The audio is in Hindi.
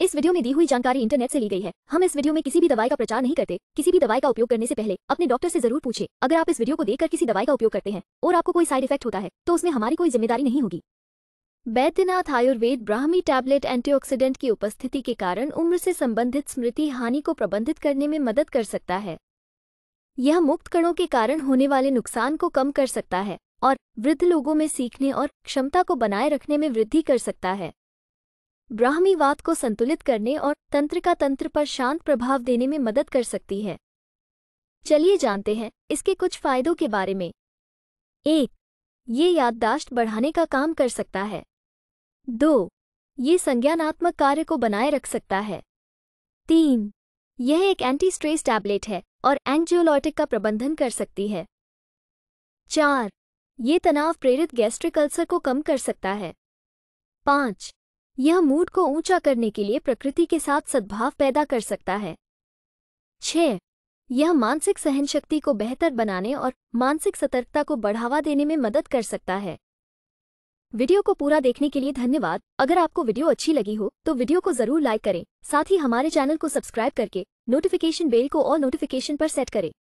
इस वीडियो में दी हुई जानकारी इंटरनेट से ली गई है हम इस वीडियो में किसी भी दवाई का प्रचार नहीं करते किसी भी दवाई का उपयोग करने से पहले अपने डॉक्टर से जरूर पूछे अगर आप इस वीडियो को देखकर किसी दवाई का उपयोग करते हैं और आपको कोई साइड इफेक्ट होता है तो उसमें हमारी कोई जिम्मेदारी नहीं होगी बैद्यनाथ आयुर्वेद ब्राह्मी टैबलेट एंटीऑक्सीडेंट की उपस्थिति के कारण उम्र से संबंधित स्मृति हानि को प्रबंधित करने में मदद कर सकता है यह मुक्त कणों के कारण होने वाले नुकसान को कम कर सकता है और वृद्ध लोगों में सीखने और क्षमता को बनाए रखने में वृद्धि कर सकता है ब्राह्मीवाद को संतुलित करने और तंत्र का तंत्र पर शांत प्रभाव देने में मदद कर सकती है चलिए जानते हैं इसके कुछ फायदों के बारे में एक ये याददाश्त बढ़ाने का काम कर सकता है दो ये संज्ञानात्मक कार्य को बनाए रख सकता है तीन यह एक एंटी स्ट्रेस टैबलेट है और एंजियोलॉटिक का प्रबंधन कर सकती है चार ये तनाव प्रेरित गैस्ट्रिक अल्सर को कम कर सकता है पाँच यह मूड को ऊंचा करने के लिए प्रकृति के साथ सद्भाव पैदा कर सकता है छ यह मानसिक सहनशक्ति को बेहतर बनाने और मानसिक सतर्कता को बढ़ावा देने में मदद कर सकता है वीडियो को पूरा देखने के लिए धन्यवाद अगर आपको वीडियो अच्छी लगी हो तो वीडियो को जरूर लाइक करें साथ ही हमारे चैनल को सब्सक्राइब करके नोटिफिकेशन बेल को और नोटिफिकेशन पर सेट करें